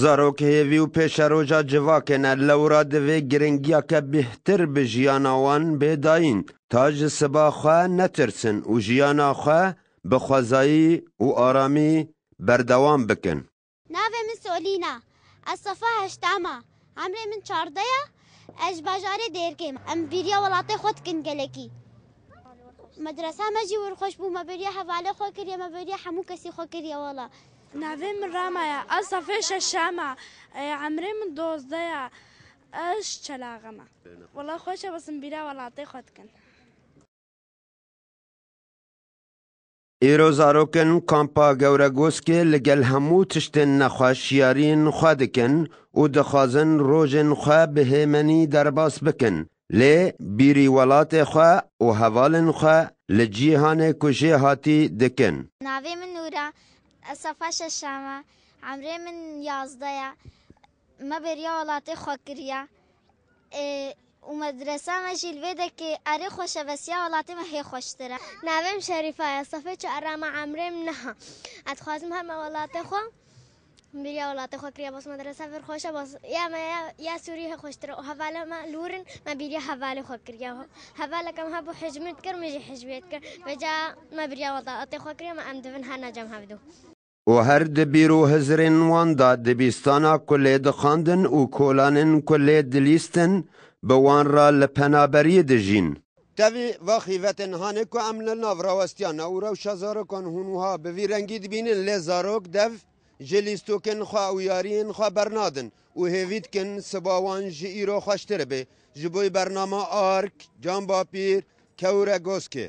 Zarokê vî û pêşeroja civakê ne lewra divê giringiyake bêhtir bi jiyana wan bêdayîn ta ji siba xwe netirsin û jiyana xwe bi xwezayî û aramî berdewam bikin. Navê min Solîna, ez sefa heştama, emrê min çarda ya, ez ji bajarê dêrkêm, em bîriya welatê xwe dikin gelekî. Medresa me jî wir xweş bû, me bêriya hevalê xwe kiriye, me bêriya hemû kesî xwe kiriye wela. Навим рамая, аз сафеша шама, عمري من دوز ضيع اش تلاغما والله خوشة بس مبيرا والله عطي خدكن ایرو زاروکن کامپا گورگوسکی لگل همو تشتن نخوشیارین خوادکن و دخوازن روژن خوا به همنی درباس بکن لی بیری ولات خوا و حوالن خوا لجیهان کجه هاتی دکن ناوی من نورا صفا ششامة عمري من يازدايا ما بريا ولا تخوا كريا إيه ومدرسة ما جيل بيدا أري خوشة بس يا ولا ما هي خوش ترى نعم شريفة يا صفي شو أرى ما عمري منها أتخوزم هر ما ولا تخوا بريا ولا تخوا كريا بس مدرسة فر خوشة بس يا ما يا, يا سوري خوش ترى وهفالة ما لورن ما بريا هفالة خو كريا هفالة كم هبو حجم تكر مجي حجم تكر بجا ما بريا ولا تخوا كريا ما أمدفن هانا جم هبدو و هەر دەبیر و هەزرێن واندا دەبیستانا کولێ دەخاندن و کۆلانن کولێ دلیستن بەوانڕا لە پەنابەریە دەژین. تەوی وەخیڤەتن هاانێ و ئەم لە ناوڕاوەستیان ئەورە و شەزارۆکان هوونها بەوی ڕەنگی دبینن لێ زارۆک دەف جلیستۆکن خوا و یاریین خوا بەرنادن و هێویتکن سباوان ji îro xweştir be ji bo bernama ark can bapîr kewre goske